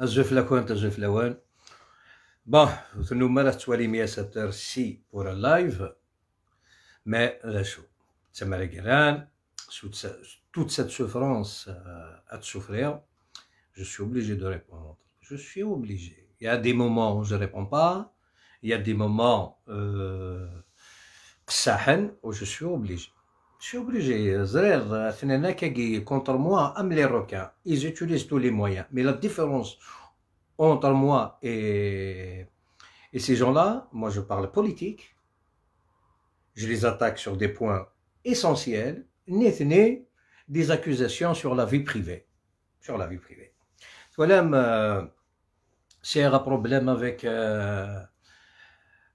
bon تزفلوان بون ثنوما راه توالي pour ساتر live mais la مي لا شو تسمى chose toute cette souffrance euh, à souffrir, je suis obligé de répondre. Je suis obligé. Il y a des moments où je ne réponds pas, il y a des moments euh, où je suis obligé. Je suis obligé. Euh, euh, contre moi, les requins. Ils utilisent tous les moyens. Mais la différence entre moi et, ces gens-là, moi je parle politique. Je les attaque sur des points essentiels. N'est des accusations sur la vie privée. Sur la vie privée. Voilà, c'est euh, un problème avec.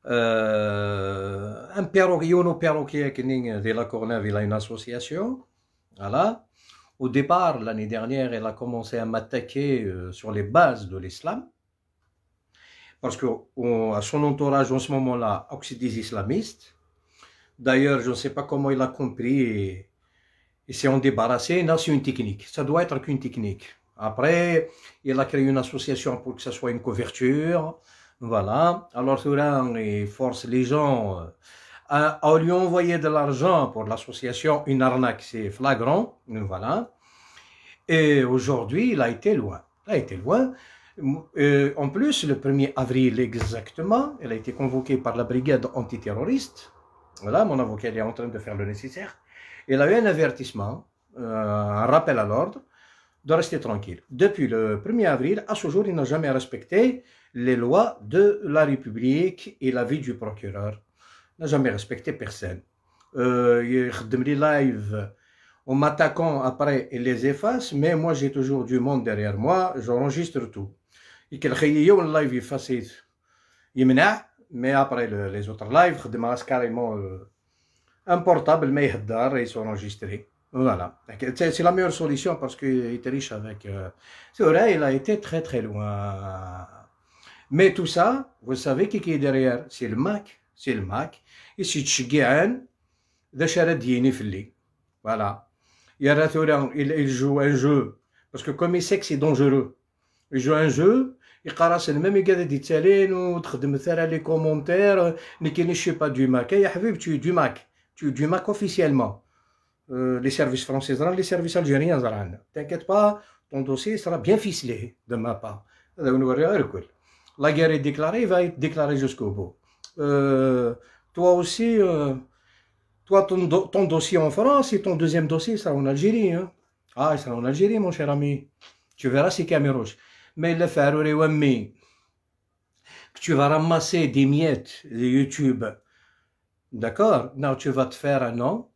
Euh, un perroquillon ou perroquet de la Corneve. il a une association. Voilà. Au départ, l'année dernière, elle a commencé à m'attaquer euh, sur les bases de l'islam. Parce qu'à son entourage, en ce moment-là, c'est des D'ailleurs, je ne sais pas comment il a compris et, s'est en débarrassé. Non, c'est une technique. Ça doit être qu'une technique. Après, il a créé une association pour que ça soit une couverture. Voilà. Alors souvent, il force les gens euh, à, lui envoyer de l'argent pour l'association Une arnaque, c'est flagrant. Voilà. Et aujourd'hui, il a été loin. Il a été loin. Euh, en plus, le 1er avril exactement, elle a été convoquée par la brigade antiterroriste. Voilà, mon avocat est en train de faire le nécessaire. il a eu un avertissement, euh, un rappel à l'ordre de rester tranquille. Depuis le 1er avril, à ce jour, il n'a jamais respecté les lois de la République et la vie du procureur. Il n'a jamais respecté personne. Euh, il a live en m'attaquant après, et les efface, mais moi j'ai toujours du monde derrière moi, j'enregistre tout. Et qu'il y live effacé, il mais après les autres lives, il carrément euh, un portable, mais il enregistrés. Voilà, c'est la meilleure solution parce qu'il était riche avec... Euh, c'est vrai, il a été très très loin. Mais tout ça, vous savez qui est derrière C'est le Mac, c'est le Mac. Et si de Voilà. Il, joue un jeu, parce que comme il sait que c'est dangereux, il joue un jeu, Il le même يتالين Il ثرا لي les commentaires Je ne suis pas du Mac. Eh, tu es du Mac, tu es du Mac officiellement. Euh, les services français, les services algériens. T'inquiète pas, ton dossier sera bien ficelé de ma part. La guerre est déclarée, il va être déclarée jusqu'au bout. Euh, toi aussi, euh, toi, ton, dossier en France et ton deuxième dossier sera en Algérie. Hein. Ah, il sera en Algérie, mon cher ami. Tu verras, c'est caméros. Mais le faire, que tu vas ramasser des miettes de YouTube, d'accord Non, tu vas te faire un nom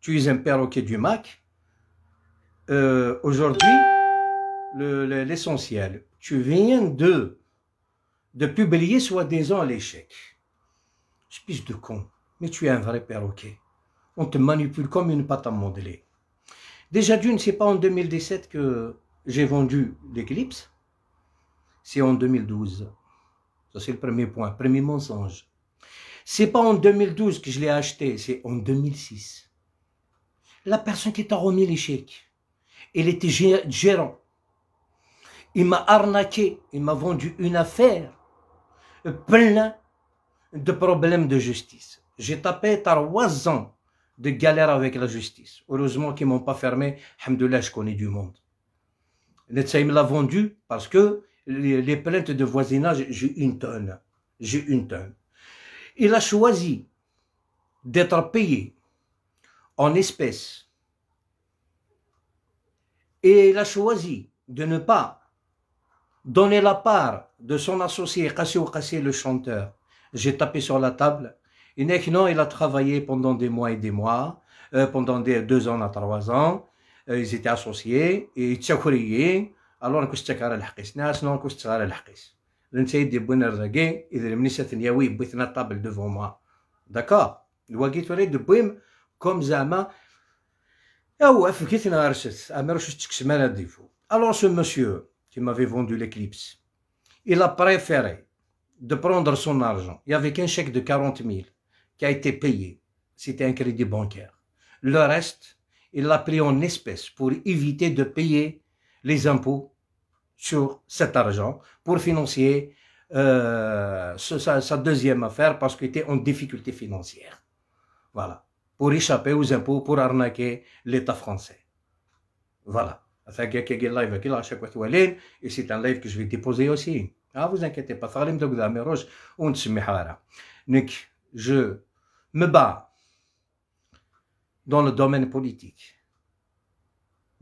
tu es un perroquet du Mac euh, aujourd'hui l'essentiel tu viens de de publier soi-disant l'échec espèce de con mais tu es un vrai perroquet on te manipule comme une pâte à modeler déjà d'une c'est pas en 2017 que j'ai vendu l'éclipse c'est en 2012 ça c'est le premier point premier mensonge c'est pas en 2012 que je l'ai acheté, c'est en 2006. La personne qui t'a remis l'échec chèques, elle était gérant. Il m'a arnaqué, il m'a vendu une affaire euh, plein de problèmes de justice. J'ai tapé trois ans de galère avec la justice. Heureusement qu'ils m'ont pas fermé. Alhamdoulilah, je connais du monde. Il me l'a vendu parce que les plaintes de voisinage, j'ai une tonne. J'ai une tonne. Il a choisi d'être payé en espèces. Et il a choisi de ne pas donner la part de son associé Kassio Kassé le chanteur. J'ai tapé sur la table. Il il a travaillé pendant des mois et des mois, euh, pendant des deux ans à trois ans. Euh, ils étaient associés et ils Alors, devant moi. D'accord Le Alors ce monsieur qui m'avait vendu l'éclipse, il a préféré de prendre son argent. Il y avait qu'un chèque de 40 000 qui a été payé. C'était un crédit bancaire. Le reste, il l'a pris en espèces pour éviter de payer les impôts sur cet argent pour financer euh, sa, sa, deuxième affaire parce qu'il était en difficulté financière. Voilà. Pour échapper aux impôts, pour arnaquer l'État français. Voilà. Et c'est un live que je vais déposer aussi. Ah, vous inquiétez pas. Donc, je me bats dans le domaine politique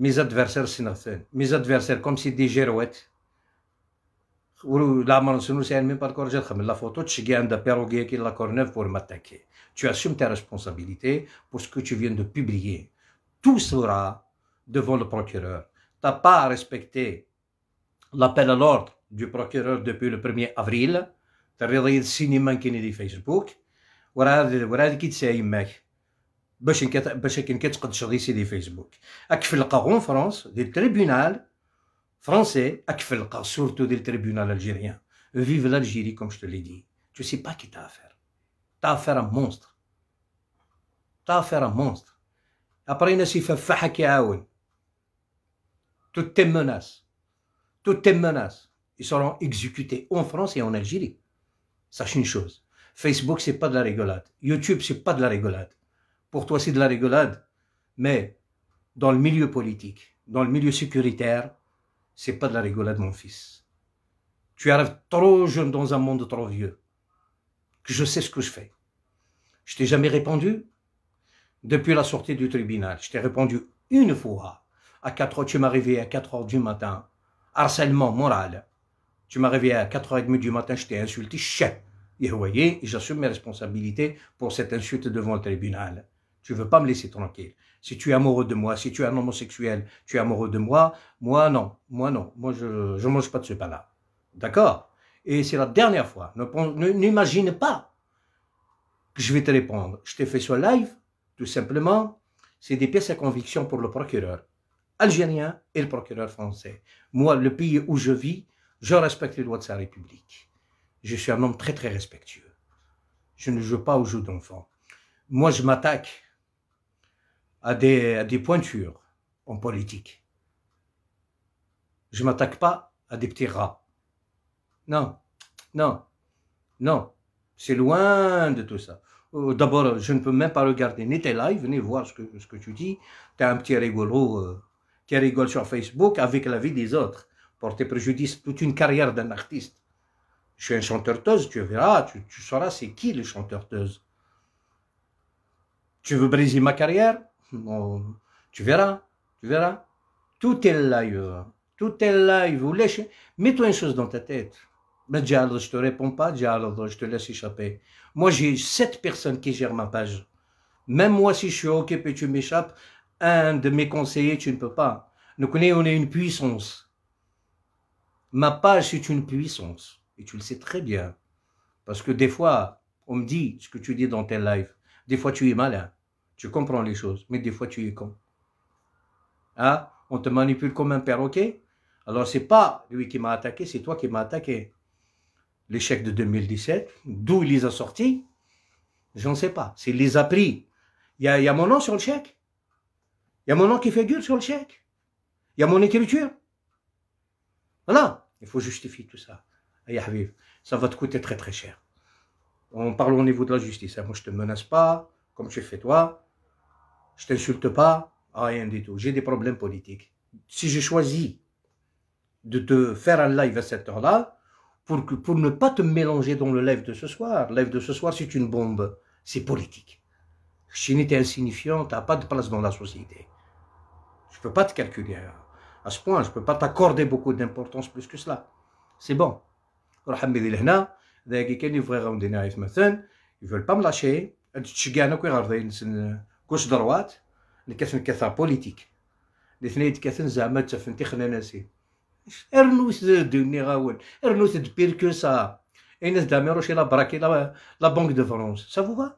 mes adversaires sinon mes adversaires comme si des où ou la nous, c'est même pas de j'ai la photo tu gagnes de perroquet qui la corne pour m'attaquer tu assumes ta responsabilité pour ce que tu viens de publier tout sera devant le procureur tu n'as pas respecté l'appel à l'ordre du procureur depuis le 1er avril tu as regardé le cinéma qui est Facebook ou alors qui mec. باش كت... باش كان كتقدشر يسيدي فيسبوك اكفلقا France des tribunaux français فرونسي اكفلقا surtout des tribunaux algériens vive l'Algérie comme je te l'ai dit tu sais pas qui t'as affaire t'as affaire un monstre t'as affaire un monstre après il ناس يففحك يعاون toutes tes menaces toutes tes menaces ils seront exécutés en France et en Algérie sache une chose Facebook c'est pas de la rigolade YouTube c'est pas de la rigolade pour toi, c'est de la rigolade. Mais dans le milieu politique, dans le milieu sécuritaire, c'est pas de la rigolade, mon fils. Tu arrives trop jeune dans un monde trop vieux. Que je sais ce que je fais. Je t'ai jamais répondu depuis la sortie du tribunal. Je t'ai répondu une fois. À 4 heures, tu m'as réveillé à 4 heures du matin. Harcèlement moral. Tu m'as réveillé à 4h30 du matin, je t'ai insulté, chef. Et vous voyez, j'assume mes responsabilités pour cette insulte devant le tribunal. Tu veux pas me laisser tranquille. Si tu es amoureux de moi, si tu es un homosexuel, tu es amoureux de moi, moi non, moi non, moi je ne mange pas de ce pain-là. D'accord Et c'est la dernière fois. N'imagine pas que je vais te répondre. Je t'ai fait ce live, tout simplement, c'est des pièces à conviction pour le procureur algérien et le procureur français. Moi, le pays où je vis, je respecte les lois de sa République. Je suis un homme très très respectueux. Je ne joue pas au jeu d'enfant. Moi, je m'attaque à des, à des pointures en politique. Je m'attaque pas à des petits rats. Non, non, non. C'est loin de tout ça. Euh, d'abord, je ne peux même pas regarder ni tes lives, voir ce que, ce que tu dis. Tu as un petit rigolo euh, qui rigole sur Facebook avec la vie des autres. Porter préjudice toute une carrière d'un artiste. Je suis un chanteur-teuse, tu verras, tu, tu sauras c'est qui le chanteur-teuse. Tu veux briser ma carrière tu verras, tu verras. Tout est live. Tout est live. Mets-toi une chose dans ta tête. mais ben, je te réponds pas, je te laisse échapper. Moi, j'ai sept personnes qui gèrent ma page. Même moi, si je suis occupé, tu m'échappes. Un de mes conseillers, tu ne peux pas. Nous connaissons, on est une puissance. Ma page, c'est une puissance. Et tu le sais très bien. Parce que des fois, on me dit ce que tu dis dans tes lives. Des fois, tu es malin. Tu comprends les choses, mais des fois tu es con. Hein? On te manipule comme un perroquet. Alors c'est pas lui qui m'a attaqué, c'est toi qui m'as attaqué. L'échec de 2017, d'où il les a sortis, j'en sais pas. S'il les a pris, il y a, mon nom sur le chèque. Il y a mon nom qui fait figure sur le chèque. Il y a mon écriture. Voilà, il faut justifier tout ça. Ça va te coûter très très cher. On parle au niveau de la justice. Hein. Moi, je ne te menace pas, comme tu fais toi. Je t'insulte pas, rien du tout. J'ai des problèmes politiques. Si j'ai choisi de te faire un live à cette heure-là, pour, pour ne pas te mélanger dans le live de ce soir. Le live de ce soir, c'est une bombe. C'est politique. Chine est insignifiante, tu n'as pas de place dans la société. Je ne peux pas te calculer à ce point. Je ne peux pas t'accorder beaucoup d'importance plus que cela. C'est bon. Ils ne veulent pas me lâcher. كوش دروات نكاثن Les بوليتيك الاثنين les زعما تفنتي خنا ناسي ارنوس دوني غاول ارنوس دبير كو داميروش لا براكي لا لا vous دو فرونس با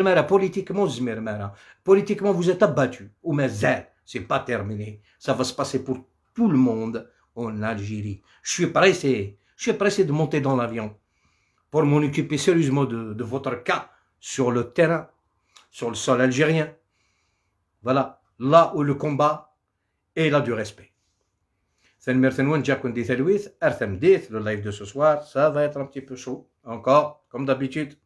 مارا politiquement. زمير مارا abattu. mais c'est pas terminé. Ça va se tout le monde en Algérie. Je suis pressé, je suis pressé de monter dans l'avion pour m'en sérieusement de, votre cas sur le terrain sur le sol algérien. Voilà, là où le combat est là du respect. Er le live de ce soir, ça va être un petit peu chaud, encore, comme d'habitude.